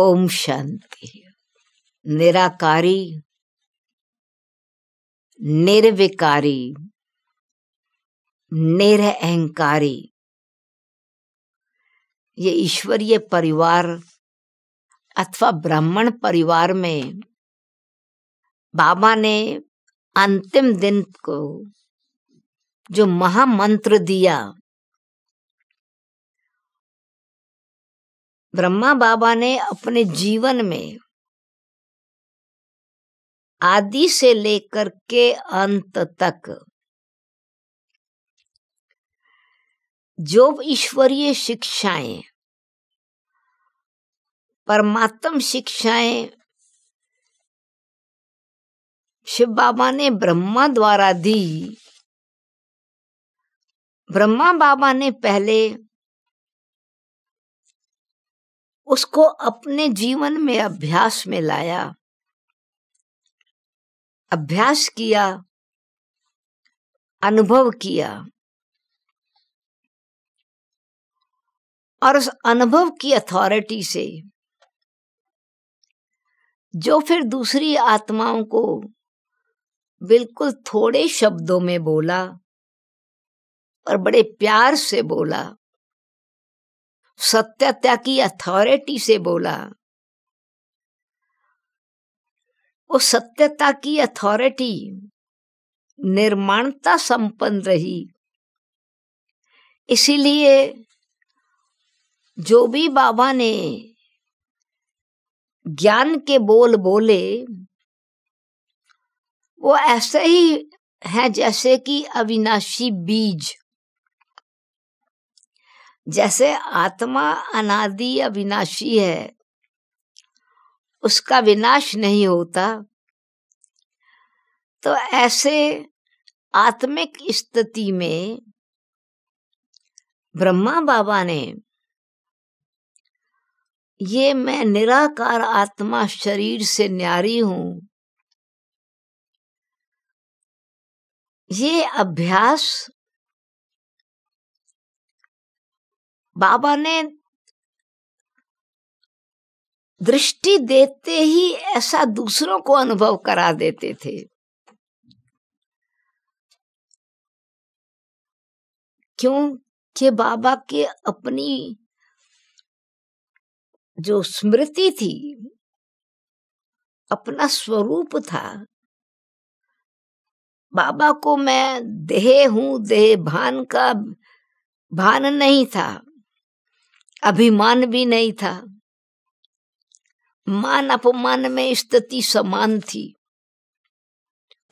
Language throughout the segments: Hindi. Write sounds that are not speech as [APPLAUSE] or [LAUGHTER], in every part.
ओम शांति निराकारी निर्विकारी निरअहकारी ये ईश्वरीय परिवार अथवा ब्राह्मण परिवार में बाबा ने अंतिम दिन को जो महामंत्र दिया ब्रह्मा बाबा ने अपने जीवन में आदि से लेकर के अंत तक जो ईश्वरीय शिक्षाएं परमात्म शिक्षाएं शिव बाबा ने ब्रह्मा द्वारा दी ब्रह्मा बाबा ने पहले उसको अपने जीवन में अभ्यास में लाया अभ्यास किया अनुभव किया और उस अनुभव की अथॉरिटी से जो फिर दूसरी आत्माओं को बिल्कुल थोड़े शब्दों में बोला और बड़े प्यार से बोला सत्यता की अथॉरिटी से बोला वो सत्यता की अथॉरिटी निर्माणता संपन्न रही इसीलिए जो भी बाबा ने ज्ञान के बोल बोले वो ऐसे ही है जैसे कि अविनाशी बीज जैसे आत्मा अनादि अविनाशी है उसका विनाश नहीं होता तो ऐसे आत्मिक स्थिति में ब्रह्मा बाबा ने ये मैं निराकार आत्मा शरीर से न्यारी हूं ये अभ्यास बाबा ने दृष्टि देते ही ऐसा दूसरों को अनुभव करा देते थे क्यों के बाबा के अपनी जो स्मृति थी अपना स्वरूप था बाबा को मैं देह हूं देह भान का भान नहीं था अभिमान भी नहीं था मान अपमान में स्थिति समान थी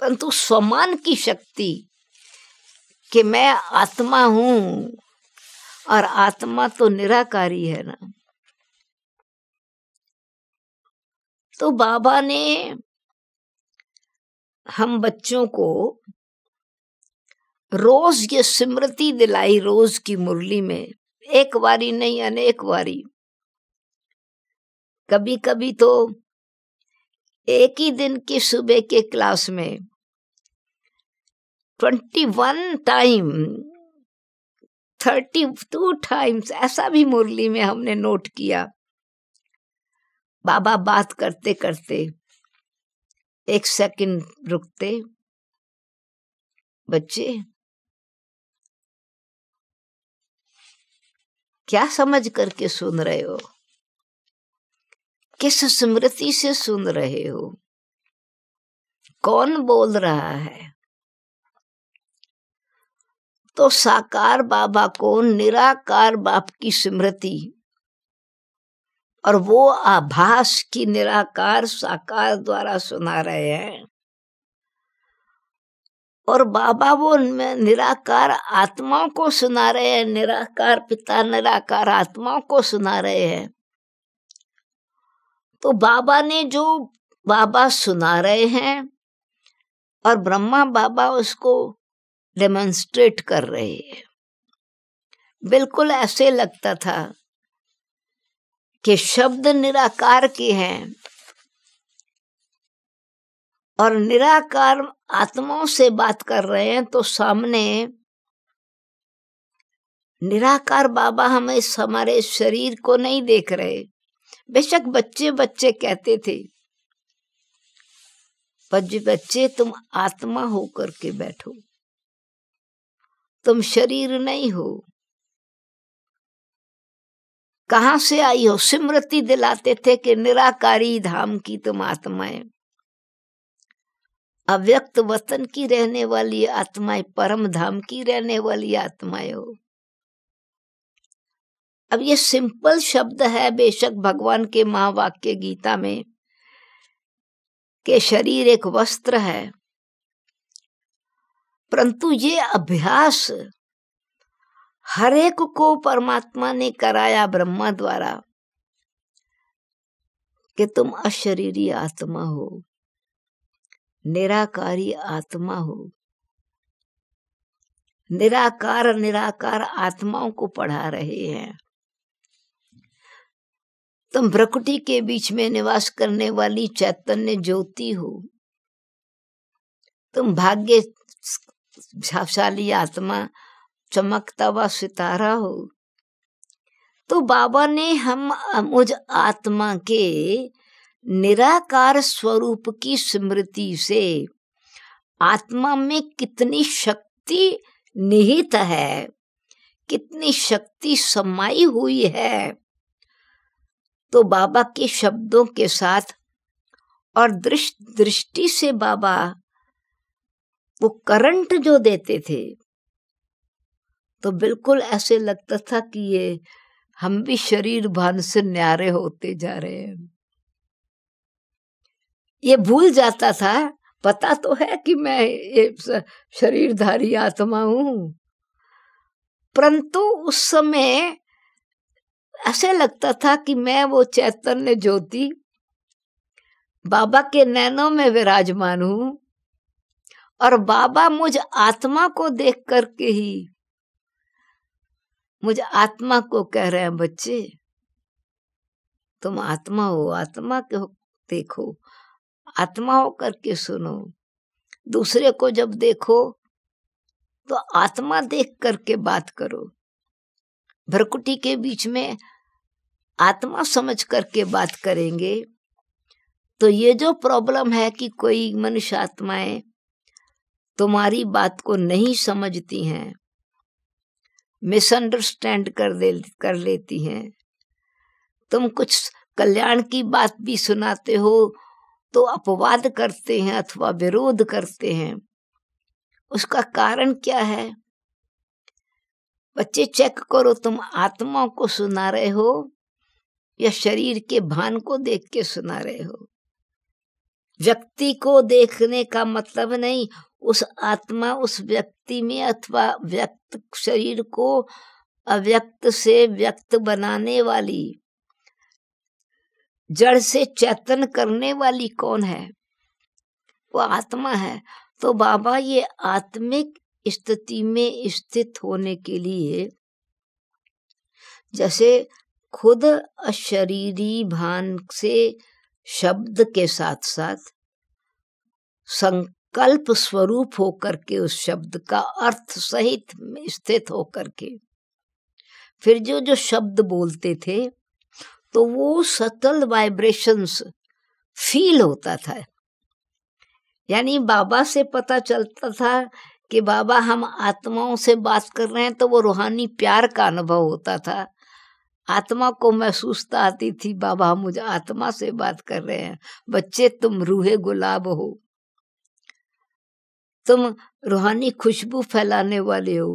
परंतु समान की शक्ति कि मैं आत्मा हूं और आत्मा तो निराकारी है ना तो बाबा ने हम बच्चों को रोज ये स्मृति दिलाई रोज की मुरली में एक वारी नहीं अनेक એક कभी कभी तो एक ही दिन की सुबह के क्लास में twenty one time thirty two times ऐसा भी मुरली में हमने नोट किया बाबा बात करते करते एक सेकंड रुकते बच्चे क्या समझ करके सुन रहे हो किस स्मृति से सुन रहे हो कौन बोल रहा है तो साकार बाबा को निराकार बाप की स्मृति और वो आभास की निराकार साकार द्वारा सुना रहे हैं और बाबा वो निराकार आत्माओं को सुना रहे हैं निराकार पिता निराकार आत्माओं को सुना रहे हैं तो बाबा ने जो बाबा सुना रहे हैं और ब्रह्मा बाबा उसको डेमोन्स्ट्रेट कर रहे हैं बिल्कुल ऐसे लगता था कि शब्द निराकार के हैं और निराकार आत्माओं से बात कर रहे हैं तो सामने निराकार बाबा हमें हमारे शरीर को नहीं देख रहे बेशक बच्चे बच्चे कहते थे बच्चे तुम आत्मा हो करके बैठो तुम शरीर नहीं हो कहा से आई हो सिमृति दिलाते थे कि निराकारी धाम की तुम आत्माएं अव्यक्त वतन की रहने वाली आत्माएं परम धाम की रहने वाली आत्माएं हो अब ये सिंपल शब्द है बेशक भगवान के महावाक्य गीता में के शरीर एक वस्त्र है परंतु ये अभ्यास हरेक को परमात्मा ने कराया ब्रह्मा द्वारा कि तुम अशरीरी आत्मा हो निराकारी आत्मा हो निराकार निराकार आत्माओं को पढ़ा रहे हैं तुम तो प्रकृति के बीच में निवास करने वाली चैतन्य ज्योति हो तुम भाग्य भाग्यशाली आत्मा चमकता हुआ सितारा हो तो बाबा ने हम मुझ आत्मा के निराकार स्वरूप की स्मृति से आत्मा में कितनी शक्ति निहित है कितनी शक्ति समाई हुई है तो बाबा के शब्दों के साथ और दृष्टि दृष्टि से बाबा वो करंट जो देते थे तो बिल्कुल ऐसे लगता था कि ये हम भी शरीर भान से न्यारे होते जा रहे हैं ये भूल जाता था पता तो है कि मैं ये शरीरधारी आत्मा हूं परंतु उस समय ऐसे लगता था कि मैं वो चैतन्य ज्योति बाबा के नैनों में विराजमान हूं और बाबा मुझ आत्मा को देख करके ही मुझ आत्मा को कह रहे हैं बच्चे तुम आत्मा हो आत्मा को देखो आत्मा होकर के सुनो दूसरे को जब देखो तो आत्मा देख करके बात करो भरकुटी के बीच में आत्मा समझ करके बात करेंगे तो ये जो प्रॉब्लम है कि कोई मनुष्य आत्माएं तुम्हारी बात को नहीं समझती हैं मिसअंडरस्टैंड कर दे कर लेती हैं तुम कुछ कल्याण की बात भी सुनाते हो तो अपवाद करते हैं अथवा विरोध करते हैं उसका कारण क्या है बच्चे चेक करो तुम आत्मा को सुना रहे हो या शरीर के भान को देख के सुना रहे हो व्यक्ति को देखने का मतलब नहीं उस आत्मा उस व्यक्ति में अथवा व्यक्त शरीर को अव्यक्त से व्यक्त बनाने वाली जड़ से चेतन करने वाली कौन है वो आत्मा है तो बाबा ये आत्मिक स्थिति में स्थित होने के लिए जैसे खुद अशरीरी भान से शब्द के साथ साथ संकल्प स्वरूप होकर के उस शब्द का अर्थ सहित स्थित होकर के फिर जो जो शब्द बोलते थे तो वो सटल वाइब्रेशंस फील होता था यानी बाबा से पता चलता था कि बाबा हम आत्माओं से बात कर रहे हैं तो वो रूहानी प्यार का अनुभव होता था आत्मा को महसूसता तो आती थी बाबा हम मुझे आत्मा से बात कर रहे हैं बच्चे तुम रूहे गुलाब हो तुम रूहानी खुशबू फैलाने वाले हो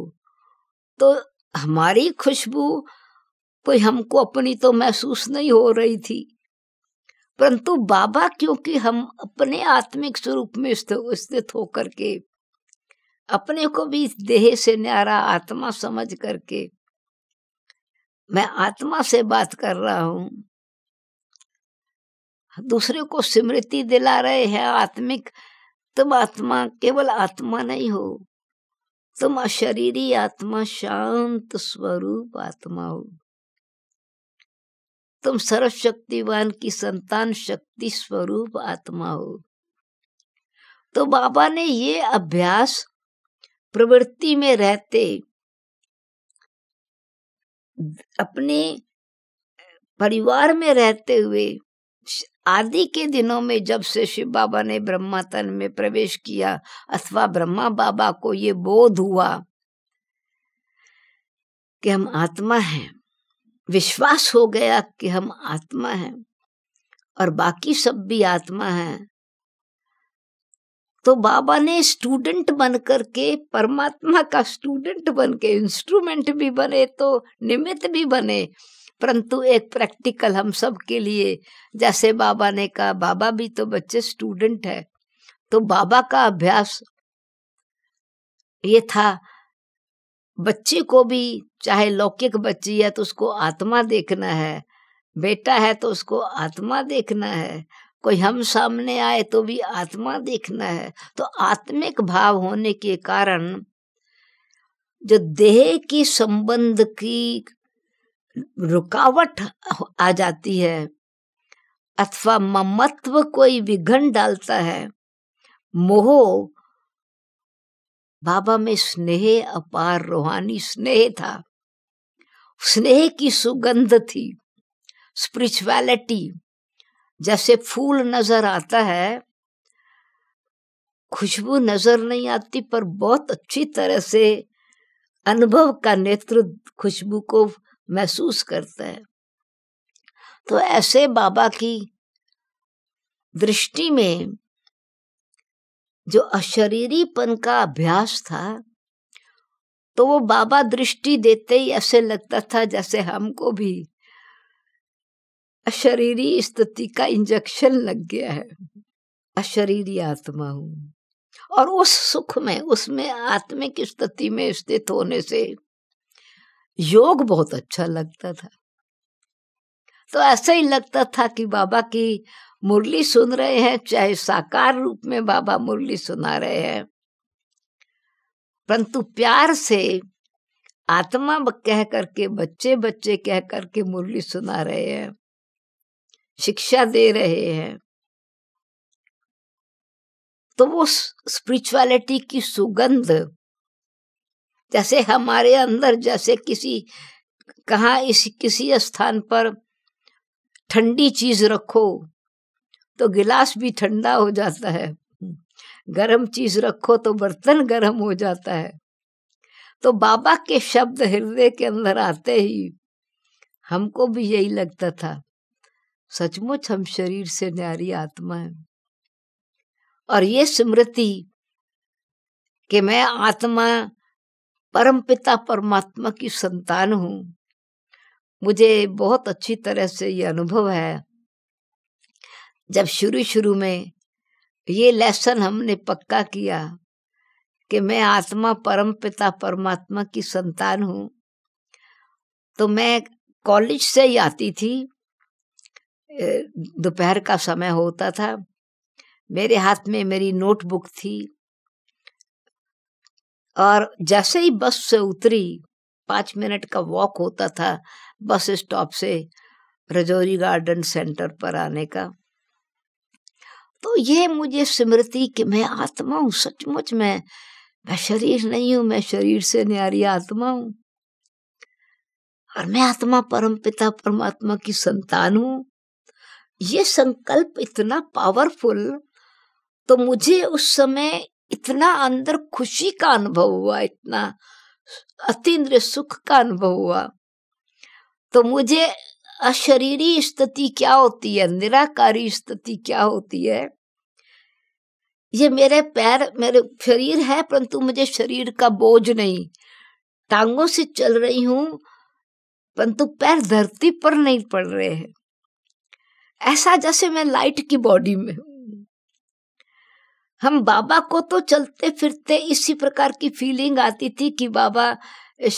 तो हमारी खुशबू कोई हमको अपनी तो महसूस नहीं हो रही थी परंतु बाबा क्योंकि हम अपने आत्मिक स्वरूप में स्थित होकर के अपने को भी देह से न्यारा आत्मा समझ करके मैं आत्मा से बात कर रहा हूं दूसरे को स्मृति दिला रहे हैं आत्मिक तुम आत्मा केवल आत्मा नहीं हो तुम अशरीरी आत्मा शांत स्वरूप आत्मा हो तुम सर्वशक्तिवान की संतान शक्ति स्वरूप आत्मा हो तो बाबा ने ये अभ्यास प्रवृत्ति में रहते अपने परिवार में रहते हुए आदि के दिनों में जब से शिव बाबा ने तन में प्रवेश किया अथवा ब्रह्मा बाबा को ये बोध हुआ कि हम आत्मा हैं विश्वास हो गया कि हम आत्मा हैं और बाकी सब भी आत्मा हैं तो बाबा ने स्टूडेंट बन करके परमात्मा का स्टूडेंट बन के इंस्ट्रूमेंट भी बने तो निमित्त भी बने परंतु एक प्रैक्टिकल हम सब के लिए जैसे बाबा ने कहा बाबा भी तो बच्चे स्टूडेंट है तो बाबा का अभ्यास ये था बच्चे को भी चाहे लौकिक बच्ची है तो उसको आत्मा देखना है बेटा है तो उसको आत्मा देखना है कोई हम सामने आए तो भी आत्मा देखना है तो आत्मिक भाव होने के कारण जो देह की संबंध की रुकावट आ जाती है अथवा ममत्व कोई विघन डालता है मोह बाबा में स्नेह अपार रूहानी स्नेह था स्नेह की सुगंध थी स्पिरिचुअलिटी जैसे फूल नजर आता है खुशबू नजर नहीं आती पर बहुत अच्छी तरह से अनुभव का नेत्र खुशबू को महसूस करता है तो ऐसे बाबा की दृष्टि में जो अशरीरीपन का अभ्यास था तो वो बाबा दृष्टि देते ही ऐसे लगता था जैसे हमको भी अशरीरी स्थिति का इंजेक्शन लग गया है अशरीरी आत्मा हूँ और उस सुख में उसमें आत्मिक स्थिति में स्थित होने से योग बहुत अच्छा लगता था तो ऐसे ही लगता था कि बाबा की मुरली सुन रहे हैं चाहे साकार रूप में बाबा मुरली सुना रहे हैं परंतु प्यार से आत्मा कह करके बच्चे बच्चे कह करके मुरली सुना रहे हैं शिक्षा दे रहे हैं तो वो स्पिरिचुअलिटी की सुगंध जैसे हमारे अंदर जैसे किसी कहा इस किसी स्थान पर ठंडी चीज रखो तो गिलास भी ठंडा हो जाता है गरम चीज रखो तो बर्तन गरम हो जाता है तो बाबा के शब्द हृदय के अंदर आते ही हमको भी यही लगता था सचमुच हम शरीर से न्यारी आत्मा है और ये स्मृति कि मैं आत्मा परमपिता परमात्मा की संतान हूं मुझे बहुत अच्छी तरह से ये अनुभव है जब शुरू शुरू में ये लेसन हमने पक्का किया कि मैं आत्मा परम पिता परमात्मा की संतान हूँ तो मैं कॉलेज से ही आती थी दोपहर का समय होता था मेरे हाथ में मेरी नोटबुक थी और जैसे ही बस से उतरी पाँच मिनट का वॉक होता था बस स्टॉप से रजौरी गार्डन सेंटर पर आने का तो ये मुझे स्मृति कि मैं आत्मा हूँ सचमुच मैं मैं शरीर नहीं हूं मैं शरीर से न्यारी आत्मा हूं और मैं आत्मा परम पिता परमात्मा की संतान हूं ये संकल्प इतना पावरफुल तो मुझे उस समय इतना अंदर खुशी का अनुभव हुआ इतना अतीन्द्रिय सुख का अनुभव हुआ तो मुझे अशरीरी स्थिति क्या होती है निराकारी स्थिति क्या होती है ये मेरे पैर मेरे शरीर है परंतु मुझे शरीर का बोझ नहीं टांगों से चल रही हूं परंतु पैर धरती पर नहीं पड़ रहे हैं ऐसा जैसे मैं लाइट की बॉडी में हूं हम बाबा को तो चलते फिरते इसी प्रकार की फीलिंग आती थी कि बाबा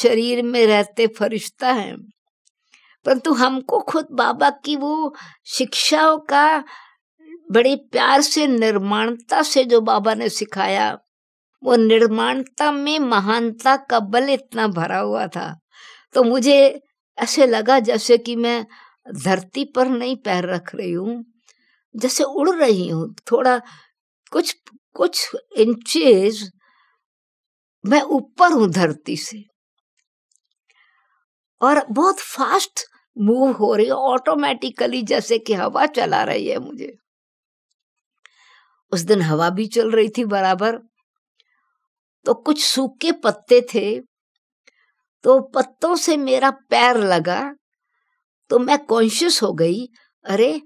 शरीर में रहते फरिश्ता है परंतु हमको खुद बाबा की वो शिक्षाओं का बड़े प्यार से निर्माणता से जो बाबा ने सिखाया वो निर्माणता में महानता का बल इतना भरा हुआ था तो मुझे ऐसे लगा जैसे कि मैं धरती पर नहीं पैर रख रही हूँ जैसे उड़ रही हूँ थोड़ा कुछ कुछ इंचेज मैं ऊपर हूँ धरती से और बहुत फास्ट मूव हो रही है ऑटोमेटिकली जैसे कि हवा चला रही है मुझे उस दिन हवा भी चल रही थी बराबर तो कुछ सूखे पत्ते थे तो पत्तों से मेरा पैर लगा तो मैं कॉन्शियस हो गई अरे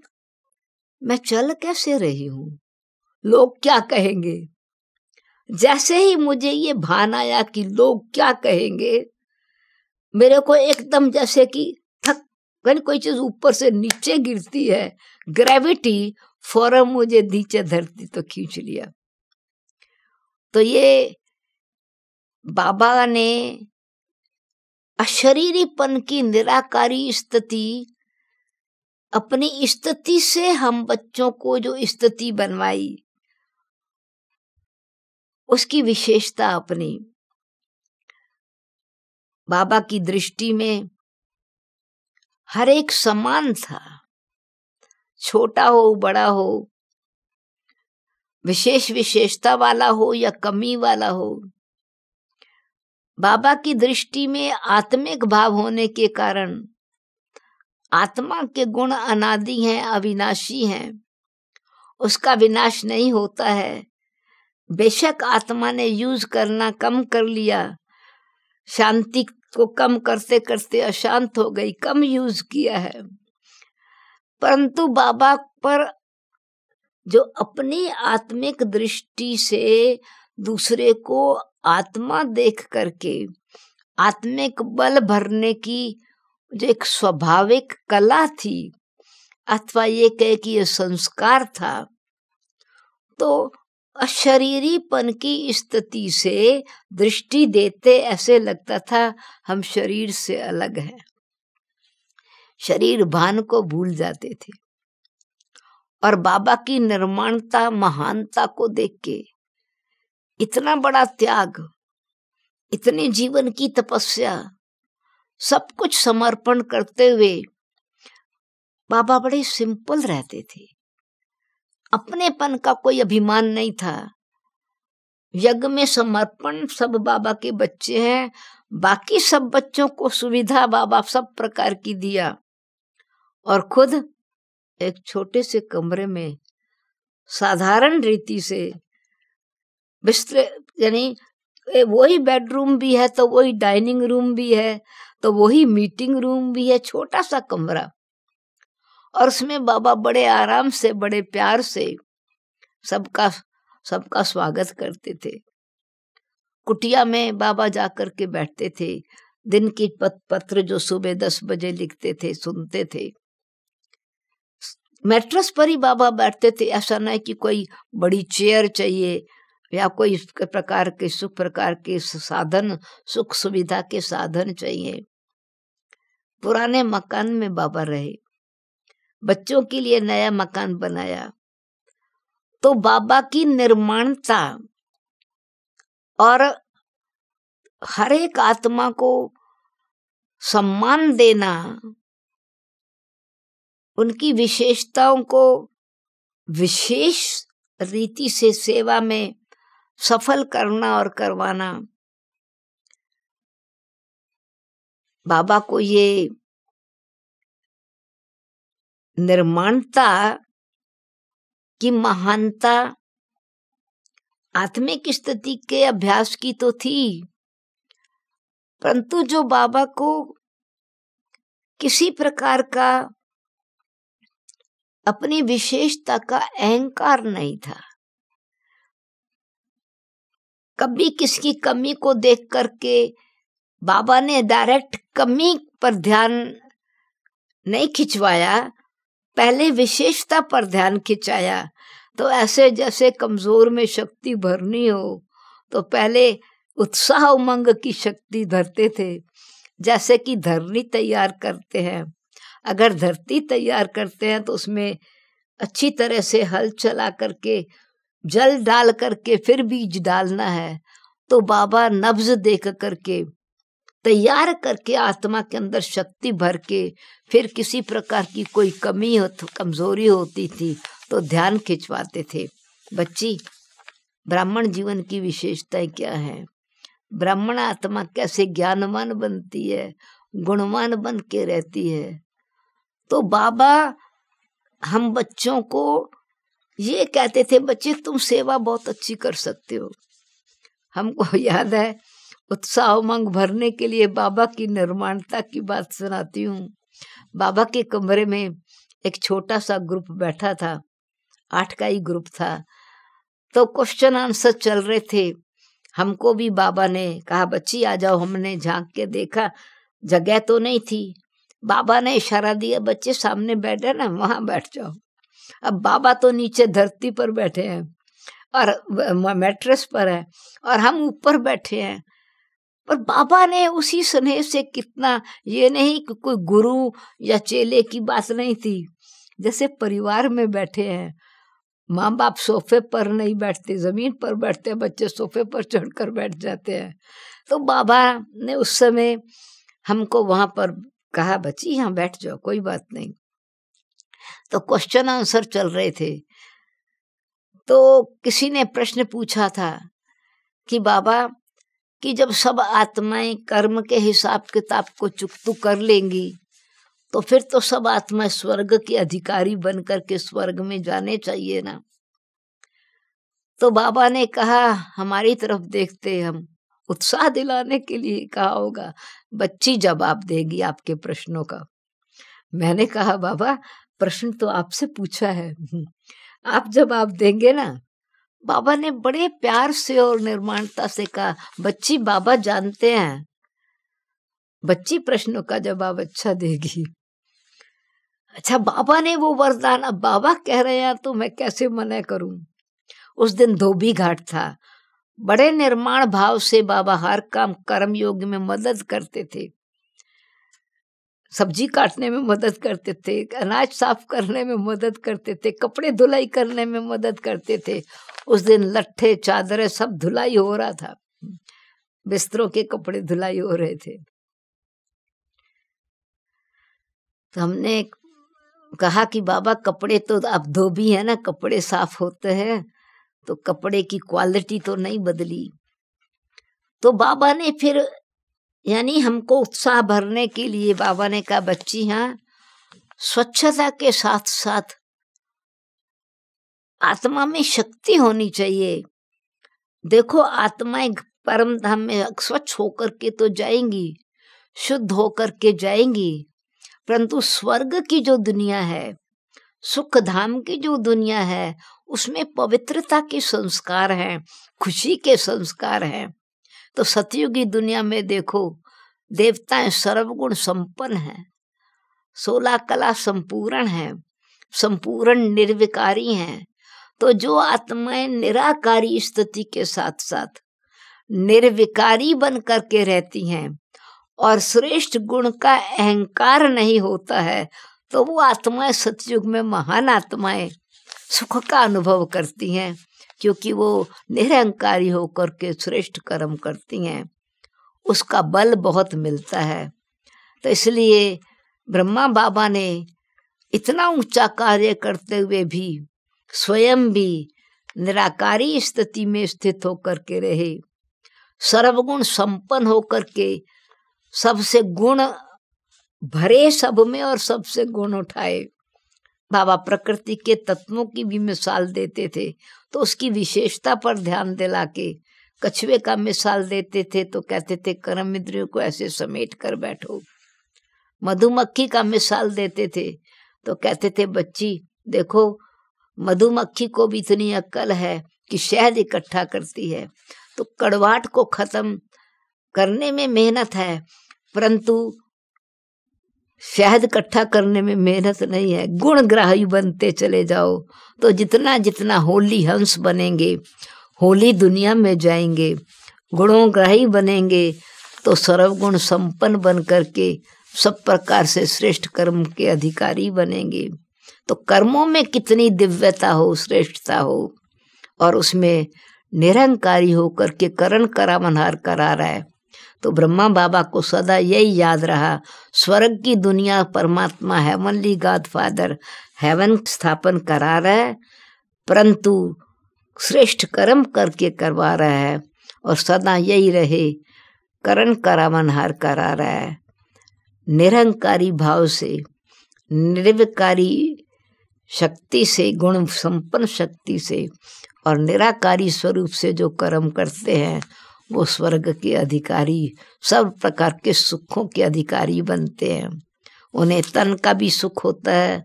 मैं चल कैसे रही हूं लोग क्या कहेंगे जैसे ही मुझे ये भान आया कि लोग क्या कहेंगे मेरे को एकदम जैसे कि अगर कोई चीज ऊपर से नीचे गिरती है ग्रेविटी फौरन मुझे नीचे धरती तो खींच लिया तो ये बाबा ने अशरीरीपन की निराकारी स्थिति अपनी स्थिति से हम बच्चों को जो स्थिति बनवाई उसकी विशेषता अपनी बाबा की दृष्टि में हर एक समान था छोटा हो बड़ा हो विशेष विशेषता वाला हो या कमी वाला हो बाबा की दृष्टि में आत्मिक भाव होने के कारण आत्मा के गुण अनादि हैं अविनाशी हैं उसका विनाश नहीं होता है बेशक आत्मा ने यूज करना कम कर लिया शांति उसको कम करते करते अशांत हो गई कम यूज किया है परंतु बाबा पर जो अपनी आत्मिक दृष्टि से दूसरे को आत्मा देख करके आत्मिक बल भरने की जो एक स्वाभाविक कला थी अथवा ये कहे कि यह संस्कार था तो अशरीरीपन की स्थिति से दृष्टि देते ऐसे लगता था हम शरीर से अलग हैं शरीर भान को भूल जाते थे और बाबा की निर्माणता महानता को देख के इतना बड़ा त्याग इतने जीवन की तपस्या सब कुछ समर्पण करते हुए बाबा बड़े सिंपल रहते थे अपनेपन का कोई अभिमान नहीं था यज्ञ में समर्पण सब बाबा के बच्चे हैं बाकी सब बच्चों को सुविधा बाबा सब प्रकार की दिया और खुद एक छोटे से कमरे में साधारण रीति से बिस्तर यानी वही बेडरूम भी है तो वही डाइनिंग रूम भी है तो वही मीटिंग रूम भी है छोटा सा कमरा और उसमें बाबा बड़े आराम से बड़े प्यार से सबका सबका स्वागत करते थे कुटिया में बाबा जाकर के बैठते थे दिन की पत, पत्र जो सुबह दस बजे लिखते थे सुनते थे मेट्रस पर ही बाबा बैठते थे ऐसा नहीं कि कोई बड़ी चेयर चाहिए या कोई प्रकार के सुख प्रकार के साधन सुख सुविधा के साधन चाहिए पुराने मकान में बाबा रहे बच्चों के लिए नया मकान बनाया तो बाबा की निर्माणता और हर एक आत्मा को सम्मान देना उनकी विशेषताओं को विशेष रीति से सेवा में सफल करना और करवाना बाबा को ये निर्माणता की महानता आत्मिक स्थिति के अभ्यास की तो थी परंतु जो बाबा को किसी प्रकार का अपनी विशेषता का अहंकार नहीं था कभी किसकी कमी को देख करके बाबा ने डायरेक्ट कमी पर ध्यान नहीं खिंचवाया पहले विशेषता पर ध्यान खिंचाया तो ऐसे जैसे कमजोर में शक्ति भरनी हो तो पहले उत्साह उमंग की शक्ति धरते थे जैसे कि धरनी तैयार करते हैं अगर धरती तैयार करते हैं तो उसमें अच्छी तरह से हल चला करके जल डाल करके फिर बीज डालना है तो बाबा नब्ज देख करके तैयार करके आत्मा के अंदर शक्ति भर के फिर किसी प्रकार की कोई कमी हो कमजोरी होती थी तो ध्यान खिंचवाते थे बच्ची ब्राह्मण जीवन की विशेषताएं क्या है ब्राह्मण आत्मा कैसे ज्ञानवान बनती है गुणवान बन के रहती है तो बाबा हम बच्चों को ये कहते थे बच्चे तुम सेवा बहुत अच्छी कर सकते हो हमको [LAUGHS] याद है उत्साह उमंग भरने के लिए बाबा की निर्माणता की बात सुनाती हूँ बाबा के कमरे में एक छोटा सा ग्रुप बैठा था आठ का ही ग्रुप था तो क्वेश्चन आंसर चल रहे थे हमको भी बाबा ने कहा बच्ची आ जाओ हमने झांक के देखा जगह तो नहीं थी बाबा ने इशारा दिया बच्चे सामने बैठे ना वहां बैठ जाओ अब बाबा तो नीचे धरती पर बैठे हैं और मैट्रेस पर है और हम ऊपर बैठे हैं पर बाबा ने उसी स्नेह से कितना ये नहीं कि कोई गुरु या चेले की बात नहीं थी जैसे परिवार में बैठे हैं माँ बाप सोफे पर नहीं बैठते ज़मीन पर बैठते हैं बच्चे सोफे पर चढ़कर बैठ जाते हैं तो बाबा ने उस समय हमको वहाँ पर कहा बच्ची यहाँ बैठ जाओ कोई बात नहीं तो क्वेश्चन आंसर चल रहे थे तो किसी ने प्रश्न पूछा था कि बाबा कि जब सब आत्माएं कर्म के हिसाब किताब को चुकतु कर लेंगी तो फिर तो सब आत्मा स्वर्ग के अधिकारी बन के स्वर्ग में जाने चाहिए ना तो बाबा ने कहा हमारी तरफ देखते हम उत्साह दिलाने के लिए कहा होगा बच्ची जवाब देगी आपके प्रश्नों का मैंने कहा बाबा प्रश्न तो आपसे पूछा है आप जवाब देंगे ना बाबा ने बड़े प्यार से और निर्माणता से कहा बच्ची बाबा जानते हैं बच्ची प्रश्नों का जवाब अच्छा देगी अच्छा बाबा ने वो वरदान अब बाबा कह रहे हैं तो मैं कैसे मना करूं उस दिन धोबी घाट था बड़े निर्माण भाव से बाबा हर काम कर्म योग में मदद करते थे सब्जी काटने में मदद करते थे अनाज साफ करने में मदद करते थे कपड़े धुलाई करने में मदद करते थे उस दिन लट्ठे चादरें सब धुलाई हो रहा था बिस्तरों के कपड़े धुलाई हो रहे थे तो हमने कहा कि बाबा कपड़े तो अब धोबी है ना कपड़े साफ होते हैं तो कपड़े की क्वालिटी तो नहीं बदली तो बाबा ने फिर यानी हमको उत्साह भरने के लिए बाबा ने कहा बच्ची हाँ स्वच्छता के साथ साथ आत्मा में शक्ति होनी चाहिए देखो एक परम धाम में स्वच्छ होकर के तो जाएंगी शुद्ध होकर के जाएंगी परंतु स्वर्ग की जो दुनिया है सुख धाम की जो दुनिया है उसमें पवित्रता के संस्कार हैं खुशी के संस्कार हैं तो सतयुगी दुनिया में देखो देवताएं सर्वगुण संपन्न हैं सोलह कला संपूर्ण है संपूर्ण निर्विकारी हैं तो जो आत्माएं निराकारी स्थिति के साथ साथ निर्विकारी बन करके रहती हैं और श्रेष्ठ गुण का अहंकार नहीं होता है तो वो आत्माएं सतयुग में महान आत्माएं सुख का अनुभव करती हैं क्योंकि वो निरहंकारी होकर के श्रेष्ठ कर्म करती हैं उसका बल बहुत मिलता है तो इसलिए ब्रह्मा बाबा ने इतना ऊंचा कार्य करते हुए भी स्वयं भी निराकारी स्थिति में स्थित होकर के रहे सर्वगुण संपन्न होकर के सबसे गुण भरे सब में और सबसे गुण उठाए बाबा प्रकृति के तत्वों की भी मिसाल देते थे तो उसकी विशेषता पर ध्यान दिला के कछुए का मिसाल देते थे तो कहते थे कर्म इंद्रियों को ऐसे समेट कर बैठो मधुमक्खी का मिसाल देते थे तो कहते थे बच्ची देखो मधुमक्खी को भी इतनी अक्ल है कि शहद इकट्ठा करती है तो कड़वाट को खत्म करने में मेहनत है परंतु शहद इकट्ठा करने में मेहनत नहीं है गुण ग्राही बनते चले जाओ तो जितना जितना होली हंस बनेंगे होली दुनिया में जाएंगे गुणों ग्राही बनेंगे तो सर्वगुण संपन्न बन करके सब प्रकार से श्रेष्ठ कर्म के अधिकारी बनेंगे तो कर्मों में कितनी दिव्यता हो श्रेष्ठता हो और उसमें निरंकारी होकर के करण मनहार करा रहा है तो ब्रह्मा बाबा को सदा यही याद रहा स्वर्ग की दुनिया परमात्मा हेवनली गॉड फादर हेवन स्थापन करा रहा है परंतु श्रेष्ठ कर्म करके करवा रहा है और सदा यही रहे करण मनहार करा रहा है निरंकारी भाव से निर्विकारी शक्ति से गुण संपन्न शक्ति से और निराकारी स्वरूप से जो कर्म करते हैं वो स्वर्ग के अधिकारी सब प्रकार के सुखों के अधिकारी बनते हैं उन्हें तन का भी सुख होता है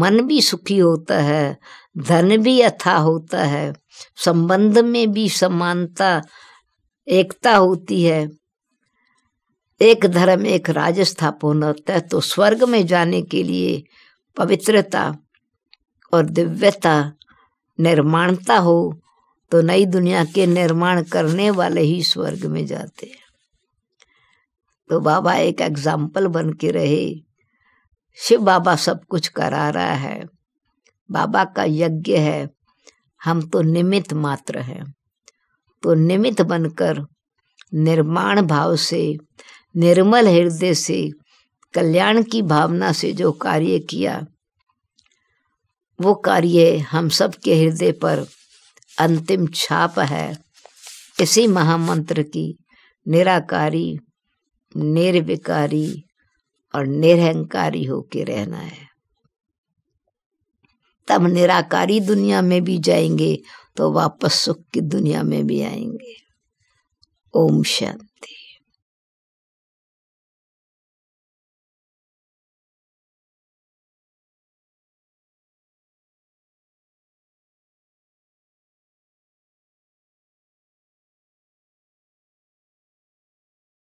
मन भी सुखी होता है धन भी अथा होता है संबंध में भी समानता एकता होती है एक धर्म एक राजस्थापन होता है तो स्वर्ग में जाने के लिए पवित्रता और दिव्यता निर्माणता हो तो नई दुनिया के निर्माण करने वाले ही स्वर्ग में जाते हैं तो बाबा एक एग्जाम्पल बन के रहे शिव बाबा सब कुछ करा रहा है बाबा का यज्ञ है हम तो निमित मात्र हैं तो निमित्त बनकर निर्माण भाव से निर्मल हृदय से कल्याण की भावना से जो कार्य किया वो कार्य हम सब के हृदय पर अंतिम छाप है इसी महामंत्र की निराकारी निर्विकारी और निरहंकारी होके रहना है तब निराकारी दुनिया में भी जाएंगे तो वापस सुख की दुनिया में भी आएंगे ओम शांति